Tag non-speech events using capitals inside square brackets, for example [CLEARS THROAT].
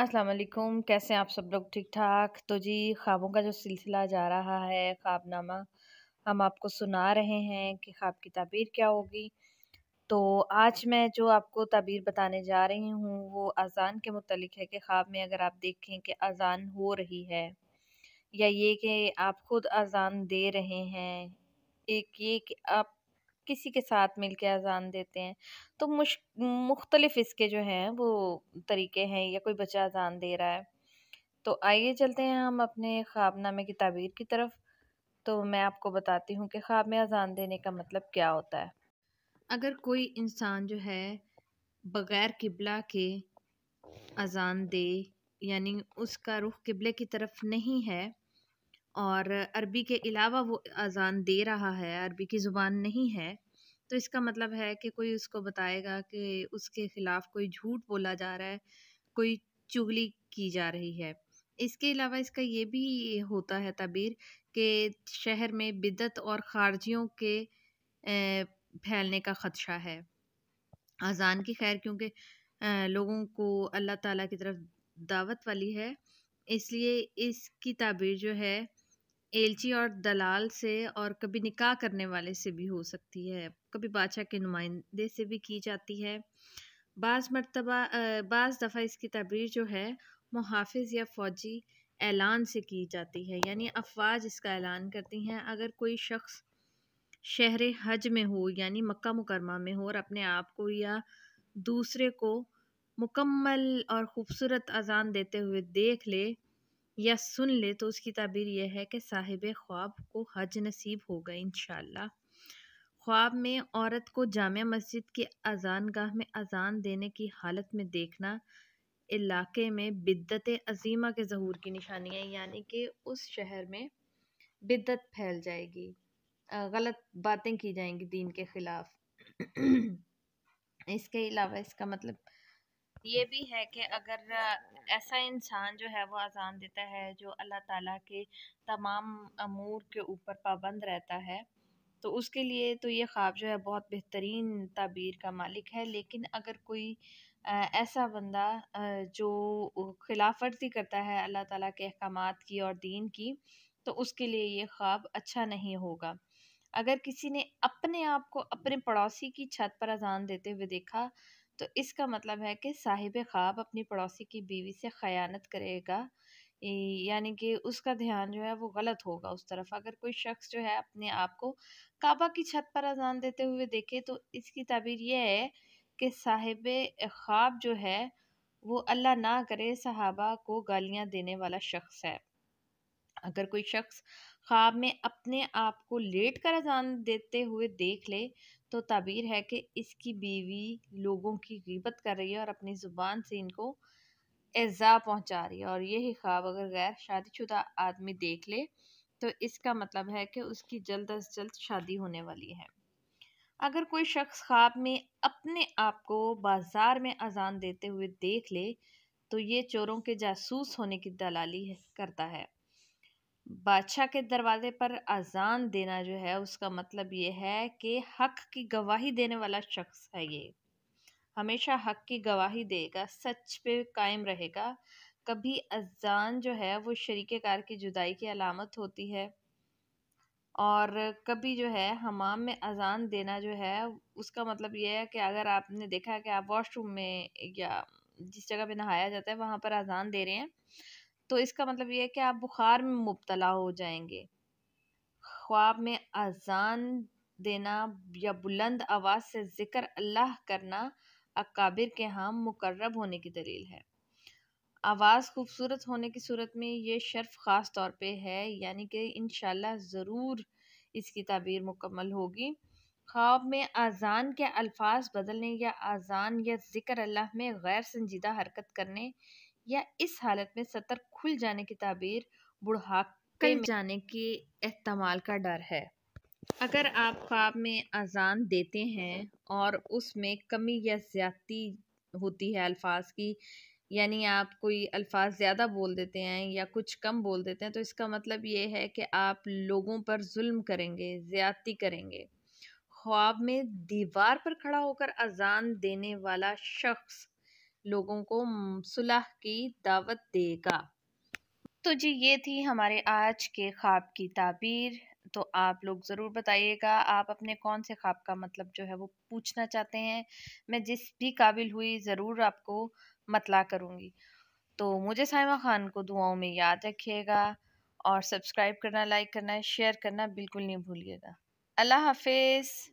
अस्सलाम वालेकुम कैसे हैं आप सब लोग ठीक ठाक तो जी ख्वाबों का जो सिलसिला जा रहा है ख्वाबनामा हम आपको सुना रहे हैं कि ख्वाब की तबीर क्या होगी तो आज मैं जो आपको तबीर बताने जा रही हूँ वो अज़ान के मतलब है कि ख्वाब में अगर आप देखें कि अज़ान हो रही है या ये कि आप ख़ुद अज़ान दे रहे हैं एक ये कि आप किसी के साथ मिल के अजान देते हैं तो मुश मुख्तलिफ़ इसके जो हैं वो तरीके हैं या कोई बच्चा अजान दे रहा है तो आइए चलते हैं हम अपने ख्वाबनामे की तबीर की तरफ तो मैं आपको बताती हूँ कि ख्वाब में अजान देने का मतलब क्या होता है अगर कोई इंसान जो है बग़ैर किबला के अजान दे यानी उसका रुख किबले की तरफ नहीं है और अरबी के अलावा वो अज़ान दे रहा है अरबी की ज़ुबान नहीं है तो इसका मतलब है कि कोई उसको बताएगा कि उसके ख़िलाफ़ कोई झूठ बोला जा रहा है कोई चुगली की जा रही है इसके अलावा इसका ये भी होता है तबीर कि शहर में बिदत और खारजियों के फैलने का ख़दशा है अजान की खैर क्योंकि लोगों को अल्लाह ताला की तरफ दावत वाली है इसलिए इसकी ताबीर जो है एलची और दलाल से और कभी निकाह करने वाले से भी हो सकती है कभी बादशाह के नुमाइंदे से भी की जाती है बाज़ मरतबा बाज़ दफ़ा इसकी तबीर जो है मुहाफ़ या फ़ौजी ऐलान से की जाती है यानी अफवाज इसका ऐलान करती हैं अगर कोई शख्स शहर हज में हो यानी मक्का मुकरमा में हो और अपने आप को या दूसरे को मुकम्मल और ख़ूबसूरत अजान देते हुए देख ले या सुन ले तो उसकी ताबीर यह है कि साहिब ख्वाब को हज नसीब हो गए इन ख्वाब में औरत को जाम मस्जिद के अजान गाह में अजान देने की हालत में देखना इलाके में बिद्दत अजीमा के जहूर की निशानी है यानी कि उस शहर में बिद्दत फैल जाएगी गलत बातें की जाएंगी दीन के ख़िलाफ़ [CLEARS THROAT] इसके अलावा इसका मतलब ये भी है कि अगर ऐसा इंसान जो है वो अजान देता है जो अल्लाह ताला के तमाम अमूर के ऊपर पाबंद रहता है तो उसके लिए तो ये ख्वाब जो है बहुत बेहतरीन तबीर का मालिक है लेकिन अगर कोई ऐसा बंदा जो खिलाफ वर्जी करता है अल्लाह ताला के अहकाम की और दीन की तो उसके लिए ये ख्वाब अच्छा नहीं होगा अगर किसी ने अपने आप को अपने पड़ोसी की छत पर अजान देते हुए देखा तो इसका मतलब है कि साहिब ख्वाब अपनी पड़ोसी की बीवी से ख़यानत करेगा यानी कि उसका ध्यान जो है वो गलत होगा उस तरफ अगर कोई शख्स जो है अपने आप को काबा की छत पर अजान देते हुए देखे तो इसकी तबीर यह है कि साहिब ख्वाब जो है वो अल्लाह ना करे सहाबा को गालियां देने वाला शख्स है अगर कोई शख्स ख्वाब में अपने आप को लेट कर अजान देते हुए देख ले तो ताबीर है कि इसकी बीवी लोगों की गिबत कर रही है और अपनी ज़ुबान से इनको एज़ा पहुंचा रही है और यही ख्वाब अगर गैर शादीशुदा आदमी देख ले तो इसका मतलब है कि उसकी जल्द अज जल्द शादी होने वाली है अगर कोई शख्स ख्वाब में अपने आप को बाजार में अजान देते हुए देख ले तो ये चोरों के जासूस होने की दलाली करता है बादशाह के दरवाज़े पर अजान देना जो है उसका मतलब ये है कि हक की गवाही देने वाला शख्स है ये हमेशा हक की गवाही देगा सच पे कायम रहेगा कभी अजान जो है वो शरीक कार की जुदाई की अलामत होती है और कभी जो है हमाम में अजान देना जो है उसका मतलब ये है कि अगर आपने देखा कि आप वॉशरूम में या जिस जगह पे नहाया जाता है वहाँ पर अजान दे रहे हैं तो इसका मतलब ये है कि आप बुखार में मुबतला हो जाएंगे ख्वाब में अजान देना या बुलंद आवाज़ से ज़िक्र अल्लाह करना अकाबिर के हम मुकर्रब होने की दलील है आवाज़ खूबसूरत होने की सूरत में ये शर्फ ख़ास तौर पे है यानी कि इन ज़रूर इसकी तबीर मुकम्मल होगी ख्वाब में अजान के अल्फाज बदलने या अजान या ज़िक्र अल्लाह में गैर संजीदा हरकत करने या इस हालत में सतर खुल जाने की ताबीर बुढ़ापे में जाने के अहतमाल का डर है अगर आप ख्वाब में अजान देते हैं और उसमें कमी या ज़्यादती होती है अल्फाज की यानी आप कोई अल्फाज ज़्यादा बोल देते हैं या कुछ कम बोल देते हैं तो इसका मतलब ये है कि आप लोगों पर जुल्म करेंगे ज़्यादती करेंगे ख्वाब में दीवार पर खड़ा होकर अजान देने वाला शख्स लोगों को सुलह की दावत देगा तो जी ये थी हमारे आज के ख्वाब की ताबीर तो आप लोग ज़रूर बताइएगा आप अपने कौन से ख्वाब का मतलब जो है वो पूछना चाहते हैं मैं जिस भी काबिल हुई ज़रूर आपको मतला करूँगी तो मुझे साइमा ख़ान को दुआओं में याद रखिएगा और सब्सक्राइब करना लाइक करना शेयर करना बिल्कुल नहीं भूलिएगा अल्लाह हाफिज़